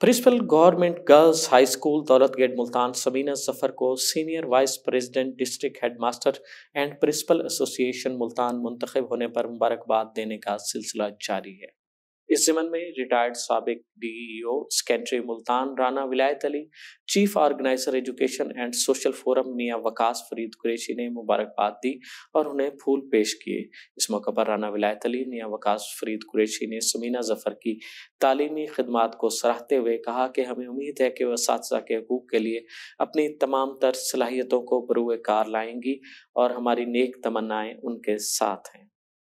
principal government girls high school Daulat gate Multan Sabina Safar को senior vice president district headmaster and principal association Multan मुंतखब होने पर मुबारकबाद देने का सिलसिला जारी है इस जमन में रिटायर्ड सबक DEO secondary Multan Rana Vilayat Ali chief organizer education and social forum Mian Waqas Farid Qureshi ने मुबारकबाद दी और उन्हें फूल पेश किए इस मौके पर राना विलायत अली मियाँ वकास फरीद कुरेशी ने समीना जफर की तालीमी खदमात को सराहते हुए कहा कि हमें उम्मीद है कि वह इस के हकूक के लिए अपनी तमाम तर सलाहियतों को बरूए कार लाएंगी और हमारी नेक तमन्नाएँ उनके साथ हैं